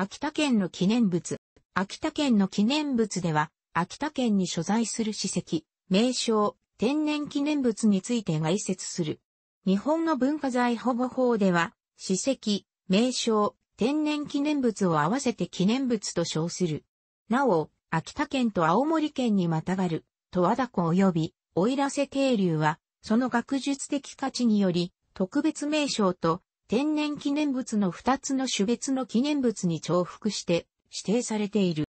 秋田県の記念物。秋田県の記念物では、秋田県に所在する史跡、名称、天然記念物について概説する。日本の文化財保護法では、史跡、名称、天然記念物を合わせて記念物と称する。なお、秋田県と青森県にまたがる、十和田湖及び、奥入瀬渓流は、その学術的価値により、特別名称と天然記念物の二つの種別の記念物に重複して指定されている。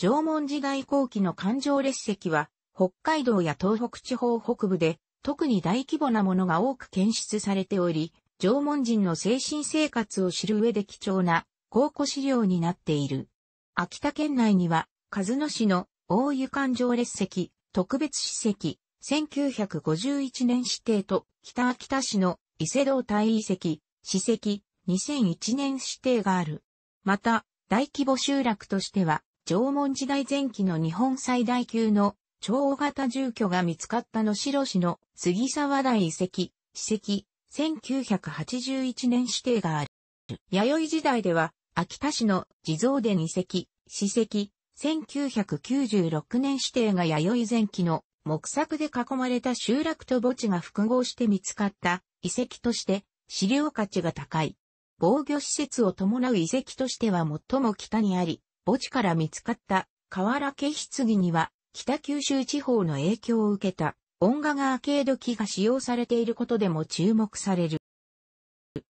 縄文時代後期の環状列石は、北海道や東北地方北部で、特に大規模なものが多く検出されており、縄文人の精神生活を知る上で貴重な考古資料になっている。秋田県内には、数野市の大湯環状列石、特別史跡、1951年指定と北秋田市の伊勢道大遺跡、史跡、2001年指定がある。また、大規模集落としては、縄文時代前期の日本最大級の超大型住居が見つかった能代市の杉沢大遺跡、史跡、1981年指定がある。弥生時代では、秋田市の地蔵殿遺跡、史跡、1996年指定が弥生前期の木柵で囲まれた集落と墓地が複合して見つかった遺跡として資料価値が高い。防御施設を伴う遺跡としては最も北にあり、墓地から見つかった河原家棺には北九州地方の影響を受けた音画がアーケード機が使用されていることでも注目される。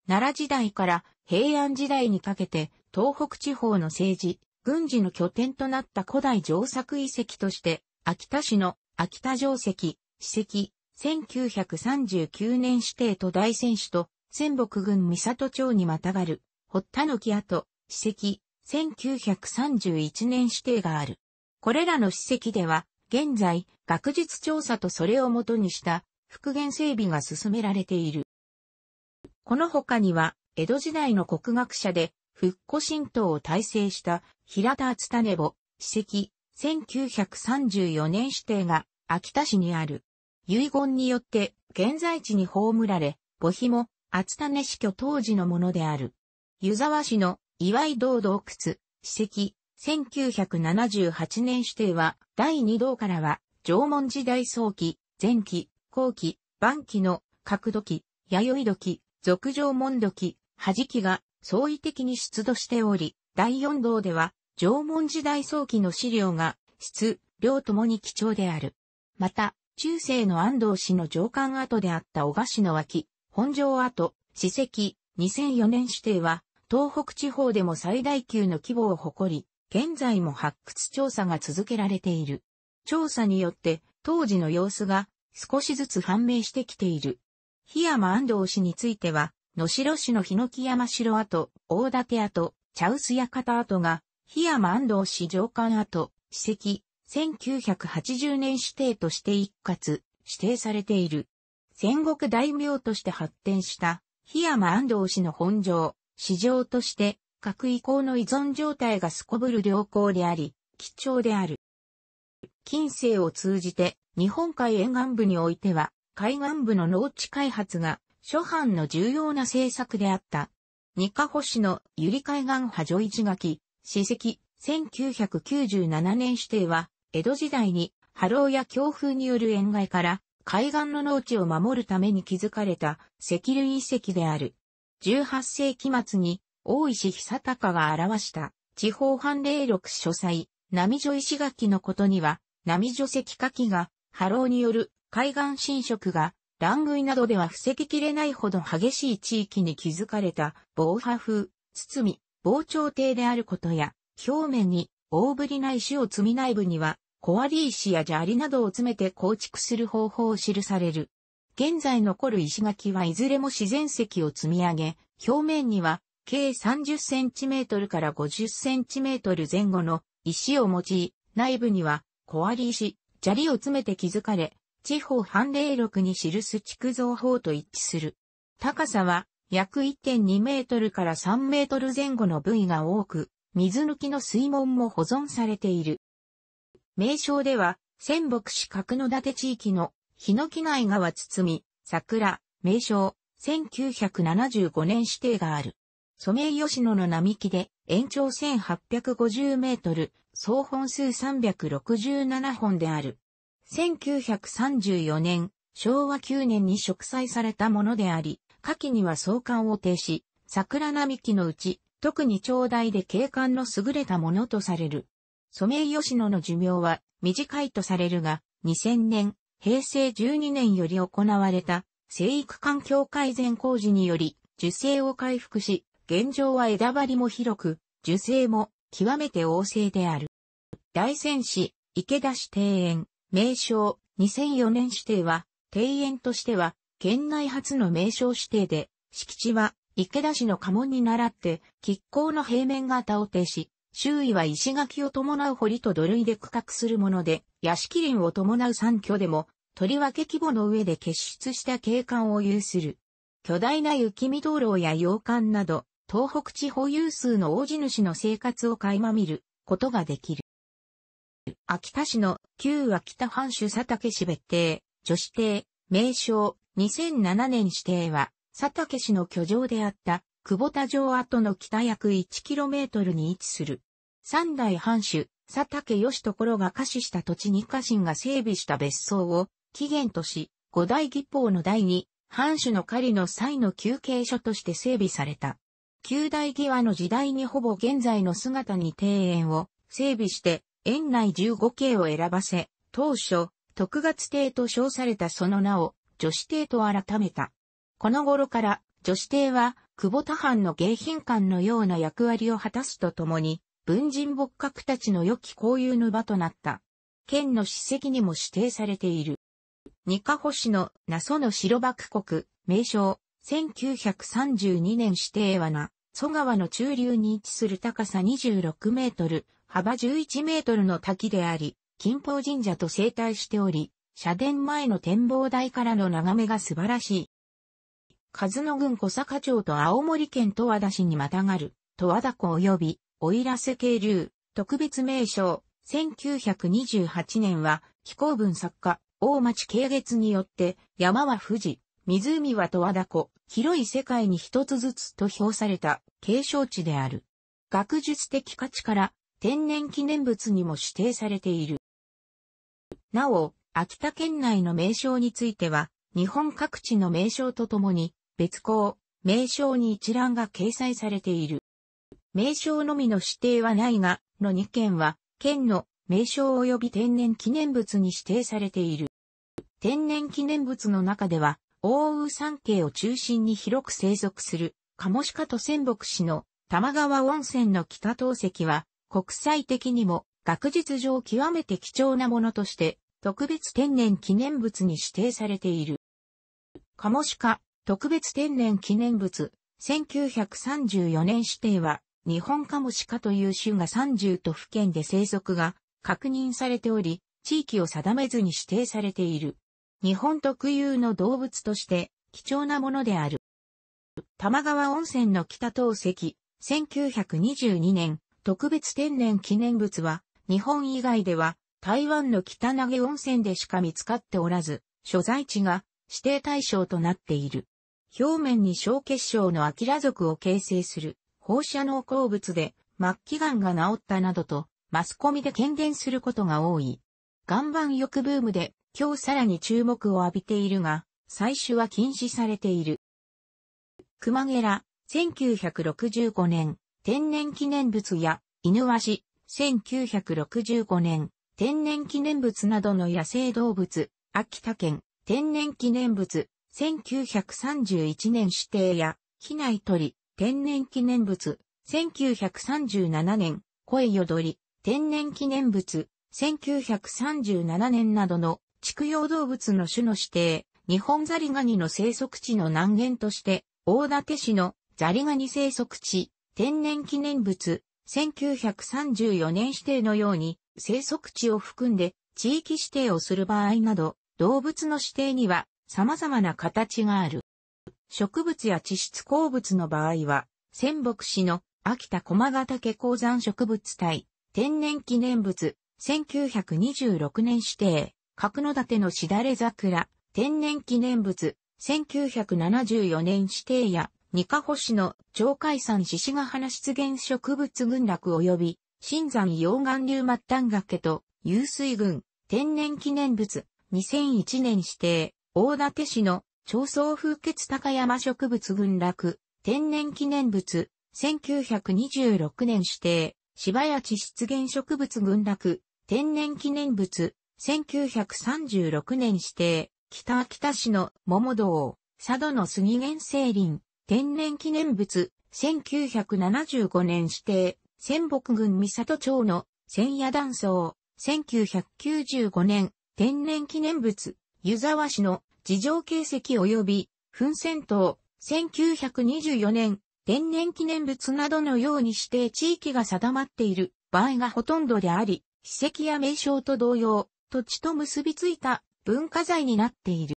奈良時代から平安時代にかけて東北地方の政治、軍事の拠点となった古代城作遺跡として秋田市の秋田城跡、史跡、1939年指定と大選手と、仙北郡三里町にまたがる、堀田の木跡、史跡、1931年指定がある。これらの史跡では、現在、学術調査とそれをもとにした復元整備が進められている。この他には、江戸時代の国学者で、復古神道を体制した平田厚種子史跡、1934年指定が秋田市にある。遺言によって現在地に葬られ、墓碑も厚種死去当時のものである。湯沢市の岩井道洞窟、史跡、1978年指定は第2道からは縄文時代早期、前期、後期、晩期の角土期、弥生土期、俗縄文土期、端期が相違的に出土しており、第4道では縄文時代早期の資料が、質、量ともに貴重である。また、中世の安藤氏の上官跡であった小賀氏の脇、本城跡、史跡、2004年指定は、東北地方でも最大級の規模を誇り、現在も発掘調査が続けられている。調査によって、当時の様子が少しずつ判明してきている。檜山安藤氏については、野城市の檜山城跡、大館跡、茶臼館跡が檜山安藤市上官跡、史跡、1980年指定として一括、指定されている。戦国大名として発展した、檜山安藤氏の本城、市場として、各移行の依存状態がすこぶる良好であり、貴重である。近世を通じて、日本海沿岸部においては、海岸部の農地開発が、諸藩の重要な政策であった。仁賀保市の由利海岸波叙一垣、史跡、1997年指定は、江戸時代に波浪や強風による塩害から海岸の農地を守るために築かれた石類遺跡である。18世紀末に大石久隆が表した地方判例録書斎、波女石垣のことには、波女石火器が波浪による海岸侵食が乱食いなどでは防ぎきれないほど激しい地域に築かれた防波風、包み、防潮堤であることや、表面に大ぶりな石を積み内部には、小割石や砂利などを詰めて構築する方法を記される。現在残る石垣はいずれも自然石を積み上げ、表面には計 30cm から 50cm 前後の石を用い、内部には小割石、砂利を詰めて築かれ、地方判例録に記す築造法と一致する。高さは約1.2メートルから3メートル前後の部位が多く、水抜きの水門も保存されている。名称では、仙北市角立地域のヒノキ内川堤、桜、名称、1975年指定がある。ソメイヨシノの並木で、延長1850メートル、総本数367本である。1934年、昭和9年に植栽されたものであり、夏季には創刊を停止、桜並木のうち、特に長大で景観の優れたものとされる。ソメイヨシノの寿命は短いとされるが、2000年、平成12年より行われた生育環境改善工事により、樹勢を回復し、現状は枝張りも広く、樹勢も極めて旺盛である。大仙市、池田市庭園、名称、2004年指定は、庭園としては、県内初の名称指定で、敷地は池田市の家紋に倣って、亀甲の平面型を呈し、周囲は石垣を伴う堀と土塁で区画するもので、屋敷林を伴う三居でも、とりわけ規模の上で結出した景観を有する。巨大な雪見道路や洋館など、東北地方有数の大地主の生活を垣間見ることができる。秋田市の旧秋田藩主佐竹氏別邸、女子邸、名称、2007年指定は、佐竹市の居城であった、久保田城跡の北約 1km に位置する。三代藩主、佐竹義所が下死した土地に家臣が整備した別荘を、起源とし、五大義法の第二、藩主の狩りの際の休憩所として整備された。旧大際の時代にほぼ現在の姿に庭園を整備して、園内15景を選ばせ、当初、特月亭と称されたその名を、女子帝と改めた。この頃から女子帝は久保田藩の迎賓館のような役割を果たすとともに、文人牧閣たちの良き交友の場となった。県の史跡にも指定されている。二カ星の那蘇の白幕国、名称、1932年指定はな、蘇川の中流に位置する高さ26メートル、幅11メートルの滝であり、金峰神社と生態しており、社殿前の展望台からの眺めが素晴らしい。数野郡小坂町と青森県十和田市にまたがる、十和田湖及び、おいらせ渓流、特別名称、1928年は、気候文作家、大町慶月によって、山は富士、湖は十和田湖、広い世界に一つずつと評された継承地である。学術的価値から天然記念物にも指定されている。なお、秋田県内の名称については、日本各地の名称とともに、別項、名称に一覧が掲載されている。名称のみの指定はないが、の2県は、県の名称及び天然記念物に指定されている。天然記念物の中では、大羽山系を中心に広く生息する、カモシカと仙北市の玉川温泉の北東石は、国際的にも学術上極めて貴重なものとして特別天然記念物に指定されている。カモシカ、特別天然記念物、1934年指定は、日本カモシカという種が30都府県で生息が確認されており、地域を定めずに指定されている。日本特有の動物として貴重なものである。玉川温泉の北東石、1922年、特別天然記念物は、日本以外では台湾の北投げ温泉でしか見つかっておらず、所在地が指定対象となっている。表面に小結晶のアキラ族を形成する放射能鉱物で末期癌が治ったなどとマスコミで権限することが多い。岩盤浴ブームで今日さらに注目を浴びているが、採取は禁止されている。熊ゲラ、1965年、天然記念物や、犬鷲、1965年、天然記念物などの野生動物、秋田県、天然記念物、1931年指定や、機内鳥、天然記念物、1937年、声よどり、天然記念物、1937年などの畜養動物の種の指定、日本ザリガニの生息地の南限として、大館市のザリガニ生息地、天然記念物、1934年指定のように、生息地を含んで地域指定をする場合など、動物の指定には様々な形がある。植物や地質鉱物の場合は、仙北市の秋田駒ヶ岳鉱山植物帯、天然記念物、1926年指定、角立のしだれ桜、天然記念物、1974年指定や、二カ星の鳥海山獅子ヶ花出現植物群落及び新山溶岩流末端崖と、湧水群、天然記念物、2001年指定、大館市の、長層風穴高山植物群落、天然記念物、1926年指定、芝谷地湿原植物群落、天然記念物、1936年指定、北秋田市の桃道、佐渡の杉原生林、天然記念物、1975年指定、仙北郡三里町の千夜断層、1995年、天然記念物、湯沢市の地上形跡及び、噴泉島、1924年、天然記念物などのように指定地域が定まっている場合がほとんどであり、史跡や名称と同様、土地と結びついた文化財になっている。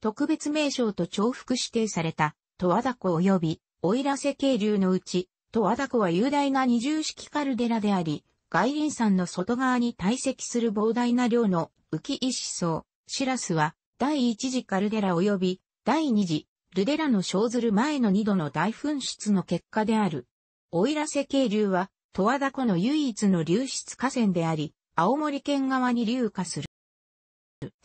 特別名称と重複指定された、十和田湖及び、奥入瀬渓流のうち、と和田湖は雄大な二重式カルデラであり、外輪山の外側に堆積する膨大な量の浮き石層、シラスは、第一次カルデラ及び、第二次、ルデラの生ずる前の二度の大噴出の結果である。奥入瀬渓流は、十和田湖の唯一の流出河川であり、青森県側に流下する。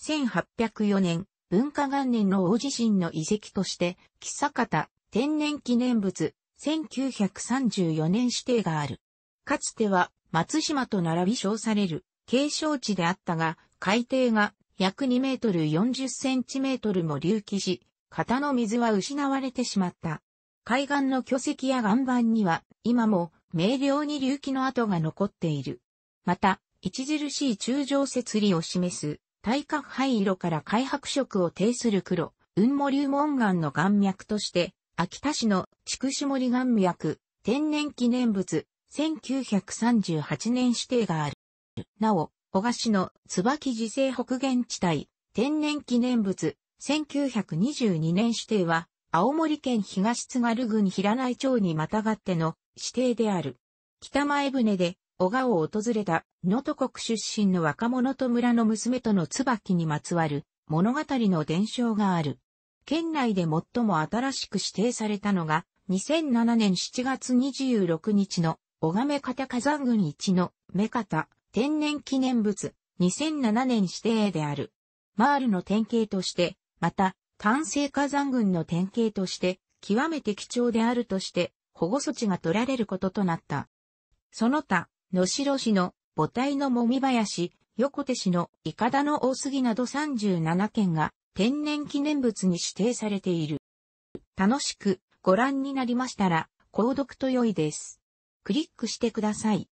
1804年、文化元年の大地震の遺跡として、木坂田天然記念物、1934年指定がある。かつては松島と並び称される継承地であったが、海底が約2メートル40センチメートルも隆起し、型の水は失われてしまった。海岸の巨石や岩盤には、今も明瞭に隆起の跡が残っている。また、著しい中上節理を示す、体格灰色から開白色を呈する黒、雲母流門岩の岩脈として、秋田市の筑紫森岩脈天然記念物、1938年指定がある。なお、小賀市の椿自生北限地帯、天然記念物、1922年指定は、青森県東津軽郡平内町にまたがっての指定である。北前船で小川を訪れた能登国出身の若者と村の娘との椿にまつわる物語の伝承がある。県内で最も新しく指定されたのが、2007年7月26日の、小亀方火山群一の、目方、天然記念物、2007年指定である。マールの典型として、また、単成火山群の典型として、極めて貴重であるとして、保護措置が取られることとなった。その他、野城市の母体のもみ林、横手市のイカダの大杉など37件が天然記念物に指定されている。楽しくご覧になりましたら、購読と良いです。クリックしてください。